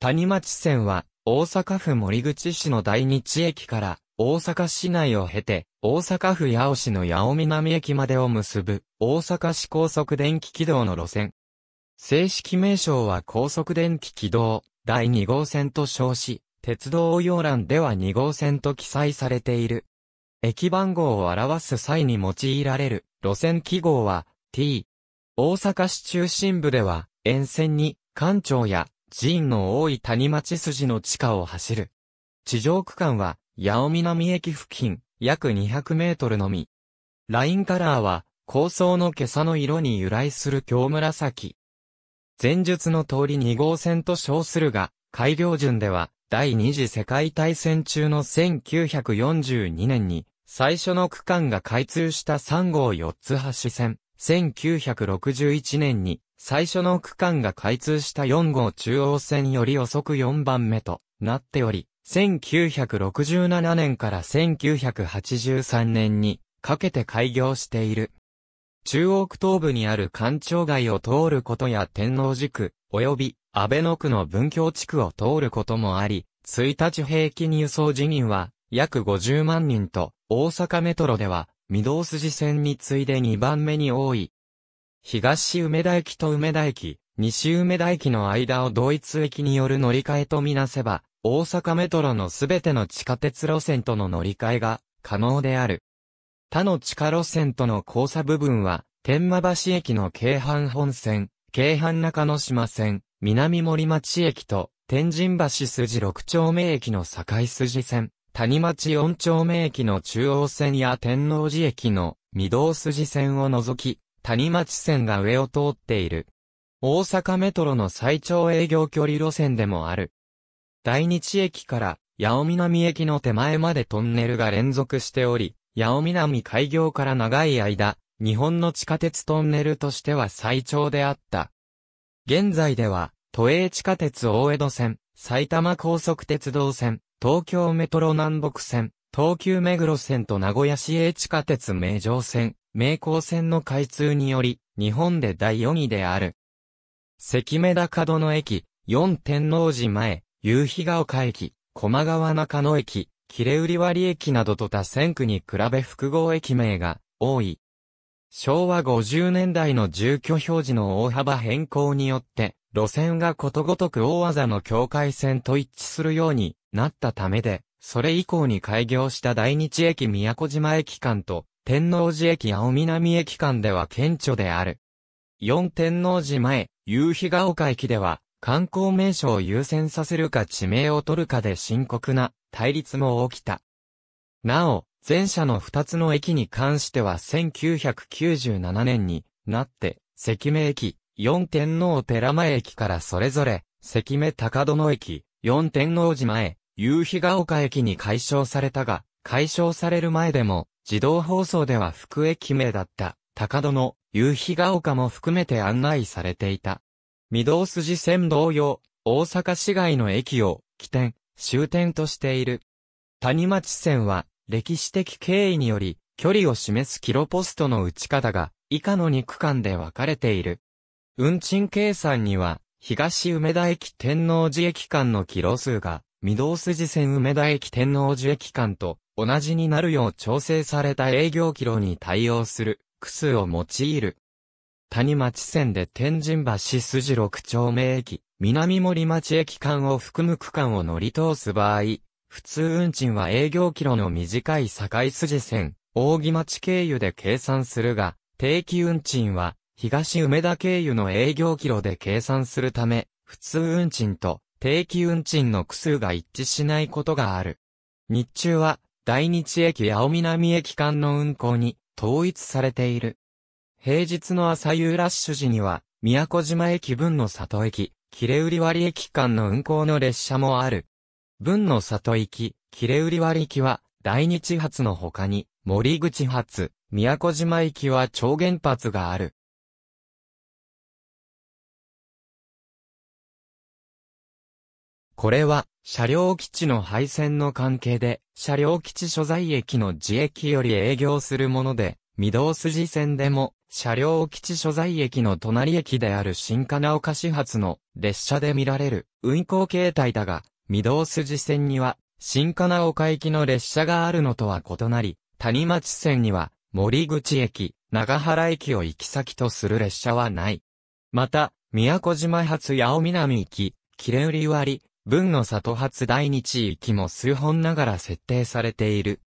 谷町線は、大阪府森口市の大日駅から、大阪市内を経て、大阪府八尾市の八尾南駅までを結ぶ、大阪市高速電気軌道の路線。正式名称は高速電気軌道、第2号線と称し、鉄道応用欄では2号線と記載されている。駅番号を表す際に用いられる路線記号は T。大阪市中心部では沿線に官庁や寺院の多い谷町筋の地下を走る。地上区間は、八尾南駅付近、約200メートルのみ。ラインカラーは、高層の今朝の色に由来する京紫。前述の通り2号線と称するが、改良順では、第二次世界大戦中の1942年に、最初の区間が開通した3号4つ橋線、1961年に最初の区間が開通した4号中央線より遅く4番目となっており、1967年から1983年にかけて開業している。中央区東部にある官庁街を通ることや天王寺区、及び安倍野区の文京地区を通ることもあり、1日平均輸送人員は約50万人と、大阪メトロでは、御堂筋線に次いで2番目に多い東梅田駅と梅田駅、西梅田駅の間を同一駅による乗り換えとみなせば、大阪メトロのすべての地下鉄路線との乗り換えが可能である。他の地下路線との交差部分は、天満橋駅の京阪本線、京阪中野島線、南森町駅と、天神橋筋六丁目駅の境筋線、谷町四丁目駅の中央線や天王寺駅の御堂筋線を除き、谷町線が上を通っている。大阪メトロの最長営業距離路線でもある。大日駅から八尾南駅の手前までトンネルが連続しており、八尾南開業から長い間、日本の地下鉄トンネルとしては最長であった。現在では、都営地下鉄大江戸線、埼玉高速鉄道線、東京メトロ南北線、東急目黒線と名古屋市営地下鉄名城線、名港線の開通により、日本で第4位である。関目高殿駅、四天王寺前、夕日が丘駅、駒川中野駅、切れ売り割駅などと他線区に比べ複合駅名が多い。昭和50年代の住居表示の大幅変更によって、路線がことごとく大技の境界線と一致するようになったためで、それ以降に開業した大日駅宮古島駅間と天王寺駅青南駅間では顕著である。四天王寺前、夕日が丘駅では、観光名所を優先させるか地名を取るかで深刻な対立も起きた。なお、前者の二つの駅に関しては1997年になって、関目駅、四天王寺前駅からそれぞれ、関目高殿駅、四天王寺前、夕日が丘駅に解消されたが、解消される前でも、自動放送では福駅名だった、高戸の夕日が丘も含めて案内されていた。御堂筋線同様、大阪市街の駅を起点、終点としている。谷町線は歴史的経緯により距離を示すキロポストの打ち方が以下の2区間で分かれている。運賃計算には東梅田駅天王寺駅間のキロ数が御堂筋線梅田駅天王寺駅間と同じになるよう調整された営業キロに対応する、クスを用いる。谷町線で天神橋筋六丁目駅、南森町駅間を含む区間を乗り通す場合、普通運賃は営業キロの短い境筋線、大木町経由で計算するが、定期運賃は、東梅田経由の営業キロで計算するため、普通運賃と定期運賃の区数が一致しないことがある。日中は大日駅青南駅間の運行に統一されている。平日の朝夕ラッシュ時には、宮古島駅分の里駅、切れ売り割駅間の運行の列車もある。分の里駅、切れ売り割駅は、大日発の他に、森口発、宮古島駅は超原発がある。これは、車両基地の配線の関係で、車両基地所在駅の自駅より営業するもので、御堂筋線でも、車両基地所在駅の隣駅である新金岡始発の列車で見られる運行形態だが、御堂筋線には、新金岡行きの列車があるのとは異なり、谷町線には、森口駅、長原駅を行き先とする列車はない。また、宮古島発八尾南行き、切れ売り割、文の里発大日域も数本ながら設定されている。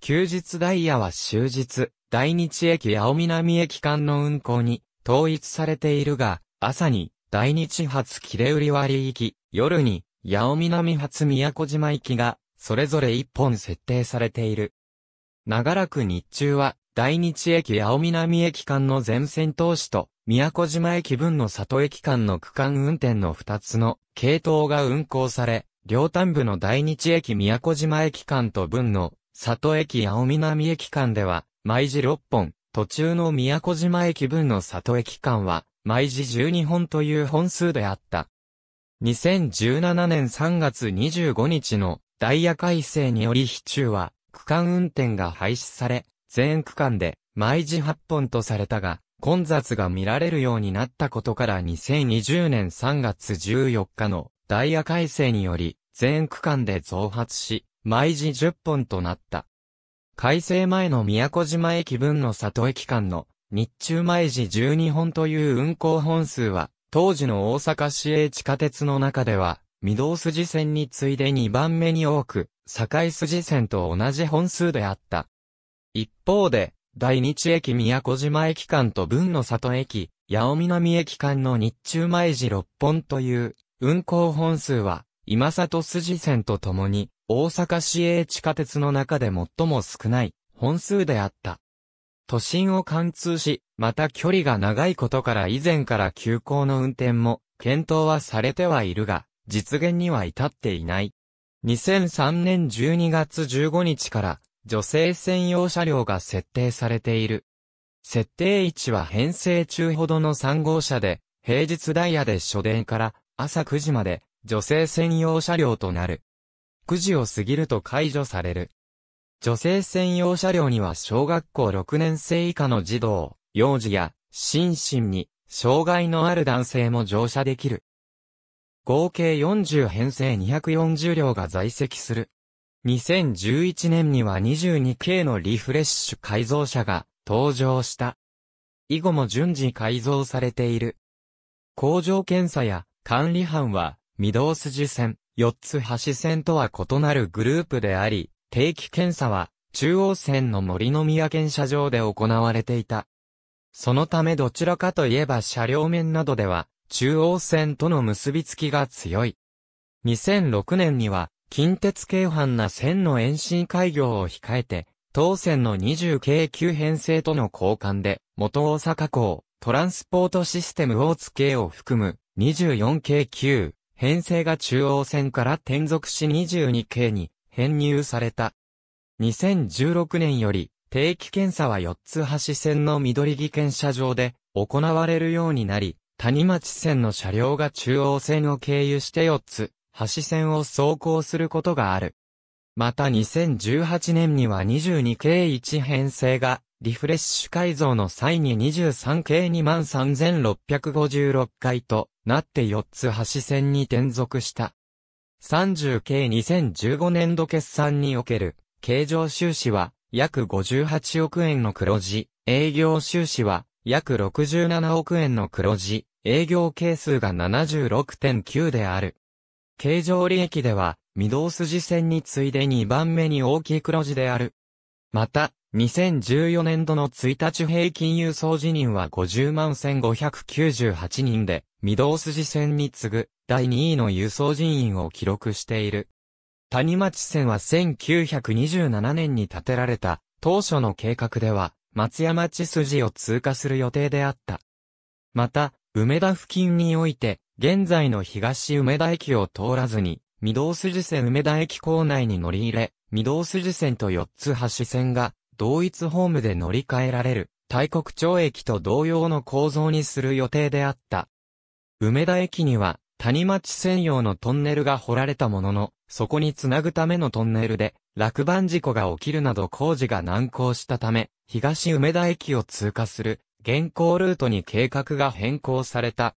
休日ダイヤは終日、大日駅青南駅間の運行に統一されているが、朝に大日発切れ売り割行き、夜に八尾南発宮古島行きが、それぞれ一本設定されている。長らく日中は、大日駅八尾南駅間の全線投資と、宮古島駅分の里駅間の区間運転の2つの系統が運行され、両端部の大日駅宮古島駅間と分の里駅青南駅間では、毎時6本、途中の宮古島駅分の里駅間は、毎時12本という本数であった。2017年3月25日のダイヤ改正により非中は、区間運転が廃止され、全区間で毎時8本とされたが、混雑が見られるようになったことから2020年3月14日のダイヤ改正により、全区間で増発し、毎時10本となった。改正前の宮古島駅分の里駅間の日中毎時12本という運行本数は、当時の大阪市営地下鉄の中では、御堂筋線に次いで2番目に多く、堺筋線と同じ本数であった。一方で、大日駅宮古島駅間と文の里駅、八尾南駅間の日中前時6本という、運行本数は、今里筋線とともに、大阪市営地下鉄の中で最も少ない本数であった。都心を貫通し、また距離が長いことから以前から急行の運転も検討はされてはいるが、実現には至っていない。2003年12月15日から女性専用車両が設定されている。設定位置は編成中ほどの3号車で、平日ダイヤで初電から朝9時まで女性専用車両となる。9時を過ぎると解除される。女性専用車両には小学校6年生以下の児童、幼児や心身に障害のある男性も乗車できる。合計40編成240両が在籍する。2011年には 22K のリフレッシュ改造車が登場した。以後も順次改造されている。工場検査や管理班は、御堂筋線、四つ橋線とは異なるグループであり、定期検査は、中央線の森の宮検車場で行われていた。そのためどちらかといえば車両面などでは、中央線との結びつきが強い。2006年には、近鉄京阪な線の延伸開業を控えて、当線の20京急編成との交換で、元大阪港、トランスポートシステム大津系を含む24京急編成が中央線から転属し22京に編入された。2016年より定期検査は4つ橋線の緑木検査場で行われるようになり、谷町線の車両が中央線を経由して4つ橋線を走行することがある。また2018年には 22K1 編成がリフレッシュ改造の際に 23K23656 回となって4つ橋線に転属した。30K2015 年度決算における経常収支は約58億円の黒字、営業収支は約67億円の黒字、営業係数が76.9である。経常利益では、御堂筋線に次いで2番目に大きい黒字である。また、2014年度の1日平均輸送辞任は50万1598人で、御堂筋線に次ぐ第2位の輸送人員を記録している。谷町線は1927年に建てられた当初の計画では松山地筋を通過する予定であった。また、梅田付近において現在の東梅田駅を通らずに、御堂筋線梅田駅構内に乗り入れ、御堂筋線と四つ橋線が、同一ホームで乗り換えられる、大国町駅と同様の構造にする予定であった。梅田駅には、谷町専用のトンネルが掘られたものの、そこにつなぐためのトンネルで、落盤事故が起きるなど工事が難航したため、東梅田駅を通過する、現行ルートに計画が変更された。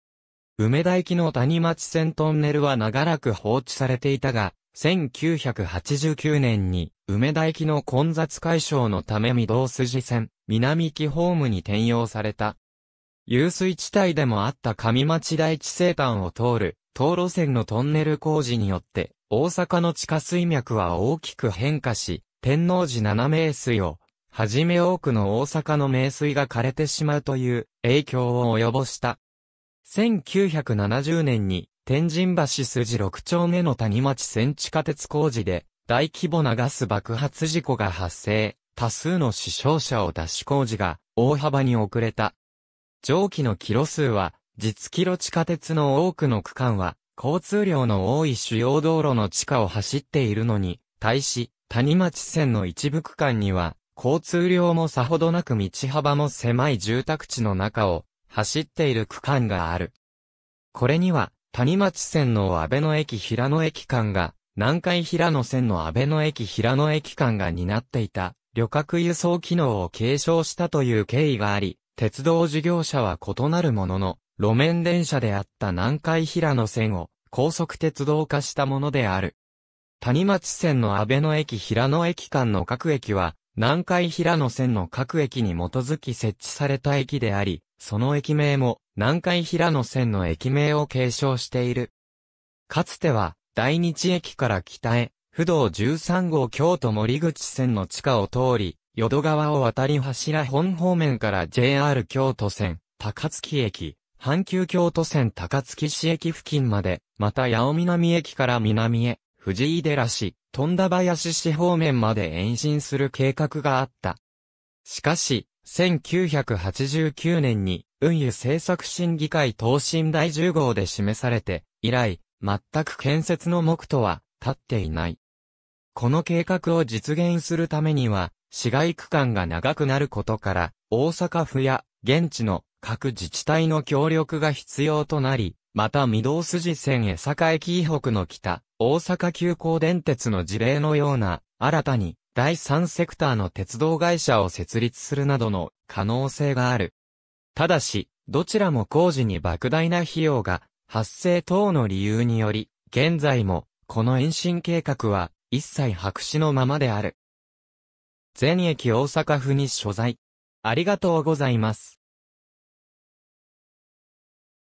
梅田駅の谷町線トンネルは長らく放置されていたが、1989年に梅田駅の混雑解消のため御堂筋線、南きホームに転用された。遊水地帯でもあった上町大地生誕を通る、東路線のトンネル工事によって、大阪の地下水脈は大きく変化し、天王寺七名水を、はじめ多くの大阪の名水が枯れてしまうという影響を及ぼした。1970年に天神橋筋6丁目の谷町線地下鉄工事で大規模なガス爆発事故が発生、多数の死傷者を出し工事が大幅に遅れた。上記のキロ数は、実キロ地下鉄の多くの区間は、交通量の多い主要道路の地下を走っているのに、対し、谷町線の一部区間には、交通量もさほどなく道幅も狭い住宅地の中を走っている区間がある。これには、谷町線の安倍野駅平野駅間が、南海平野線の安倍野駅平野駅間が担っていた、旅客輸送機能を継承したという経緯があり、鉄道事業者は異なるものの、路面電車であった南海平野線を高速鉄道化したものである。谷町線の安倍野駅平野駅間の各駅は、南海平野線の各駅に基づき設置された駅であり、その駅名も南海平野線の駅名を継承している。かつては、大日駅から北へ、不動13号京都森口線の地下を通り、淀川を渡り柱本方面から JR 京都線、高槻駅、阪急京都線高槻市駅付近まで、また八尾南駅から南へ、藤井寺市、富田林市方面まで延伸する計画があった。しかし、1989年に、運輸政策審議会答申第10号で示されて、以来、全く建設の目途は、立っていない。この計画を実現するためには、市街区間が長くなることから、大阪府や現地の各自治体の協力が必要となり、また御堂筋線江坂駅以北の北、大阪急行電鉄の事例のような、新たに第三セクターの鉄道会社を設立するなどの可能性がある。ただし、どちらも工事に莫大な費用が発生等の理由により、現在もこの延伸計画は一切白紙のままである。全駅大阪府に所在。ありがとうございます。